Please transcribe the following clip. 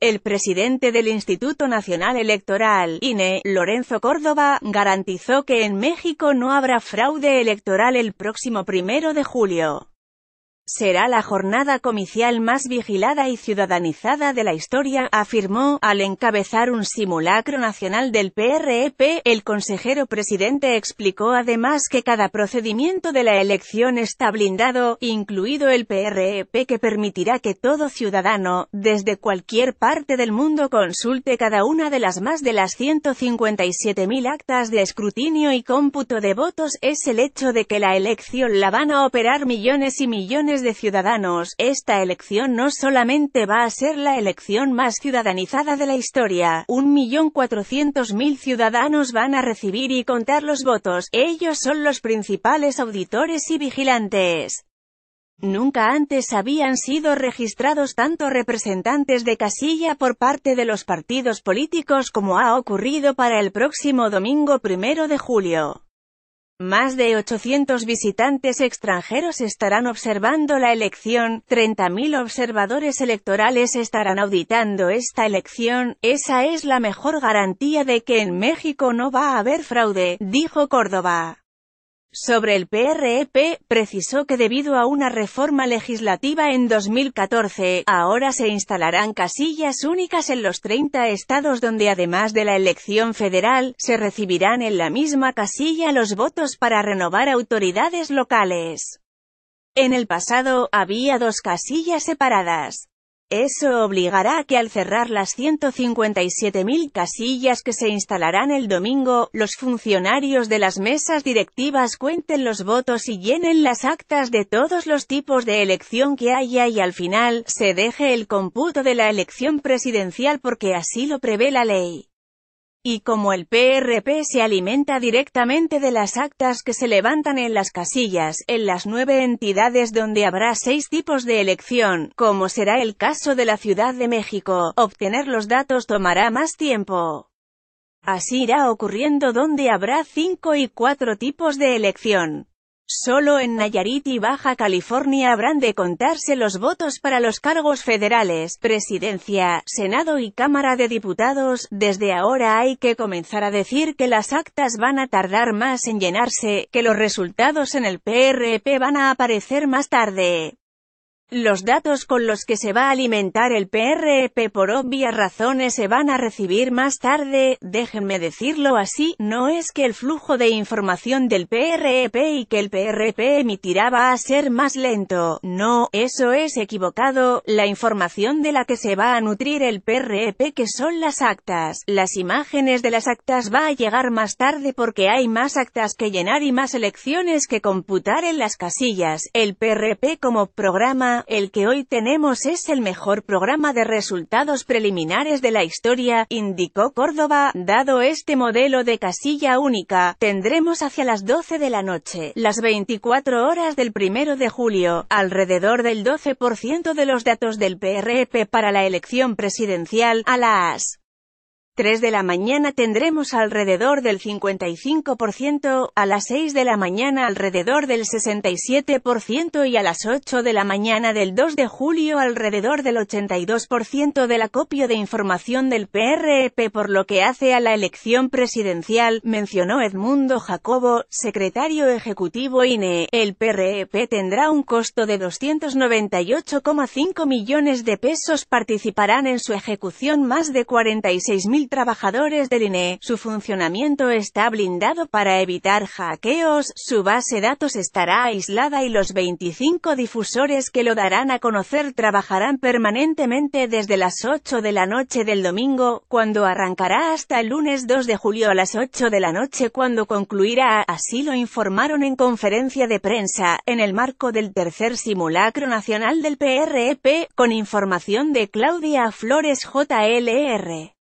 El presidente del Instituto Nacional Electoral, INE, Lorenzo Córdoba, garantizó que en México no habrá fraude electoral el próximo primero de julio. Será la jornada comicial más vigilada y ciudadanizada de la historia, afirmó, al encabezar un simulacro nacional del PREP, e el consejero presidente explicó además que cada procedimiento de la elección está blindado, incluido el PREP e que permitirá que todo ciudadano, desde cualquier parte del mundo consulte cada una de las más de las mil actas de escrutinio y cómputo de votos, es el hecho de que la elección la van a operar millones y millones de ciudadanos, esta elección no solamente va a ser la elección más ciudadanizada de la historia, 1.400.000 ciudadanos van a recibir y contar los votos, ellos son los principales auditores y vigilantes. Nunca antes habían sido registrados tanto representantes de casilla por parte de los partidos políticos como ha ocurrido para el próximo domingo primero de julio. Más de 800 visitantes extranjeros estarán observando la elección, 30.000 observadores electorales estarán auditando esta elección, esa es la mejor garantía de que en México no va a haber fraude, dijo Córdoba. Sobre el PREP, e precisó que debido a una reforma legislativa en 2014, ahora se instalarán casillas únicas en los 30 estados donde además de la elección federal, se recibirán en la misma casilla los votos para renovar autoridades locales. En el pasado, había dos casillas separadas. Eso obligará a que al cerrar las 157.000 casillas que se instalarán el domingo, los funcionarios de las mesas directivas cuenten los votos y llenen las actas de todos los tipos de elección que haya y al final, se deje el computo de la elección presidencial porque así lo prevé la ley. Y como el PRP se alimenta directamente de las actas que se levantan en las casillas, en las nueve entidades donde habrá seis tipos de elección, como será el caso de la Ciudad de México, obtener los datos tomará más tiempo. Así irá ocurriendo donde habrá cinco y cuatro tipos de elección. Solo en Nayarit y Baja California habrán de contarse los votos para los cargos federales, presidencia, senado y cámara de diputados, desde ahora hay que comenzar a decir que las actas van a tardar más en llenarse, que los resultados en el PRP van a aparecer más tarde. Los datos con los que se va a alimentar el PRP e por obvias razones se van a recibir más tarde, déjenme decirlo así, no es que el flujo de información del PRP e y que el PRP e emitirá va a ser más lento, no, eso es equivocado, la información de la que se va a nutrir el PRP que son las actas, las imágenes de las actas va a llegar más tarde porque hay más actas que llenar y más elecciones que computar en las casillas, el PRP como programa el que hoy tenemos es el mejor programa de resultados preliminares de la historia, indicó Córdoba, dado este modelo de casilla única, tendremos hacia las 12 de la noche, las 24 horas del 1 de julio, alrededor del 12% de los datos del PRP e para la elección presidencial, a las 3 de la mañana tendremos alrededor del 55%, a las 6 de la mañana alrededor del 67% y a las 8 de la mañana del 2 de julio alrededor del 82% del acopio de información del PREP e por lo que hace a la elección presidencial, mencionó Edmundo Jacobo, secretario ejecutivo INE. El PREP e tendrá un costo de 298,5 millones de pesos participarán en su ejecución más de mil trabajadores del INE. Su funcionamiento está blindado para evitar hackeos, su base de datos estará aislada y los 25 difusores que lo darán a conocer trabajarán permanentemente desde las 8 de la noche del domingo, cuando arrancará hasta el lunes 2 de julio a las 8 de la noche cuando concluirá, así lo informaron en conferencia de prensa, en el marco del tercer simulacro nacional del PRP, e con información de Claudia Flores JLR.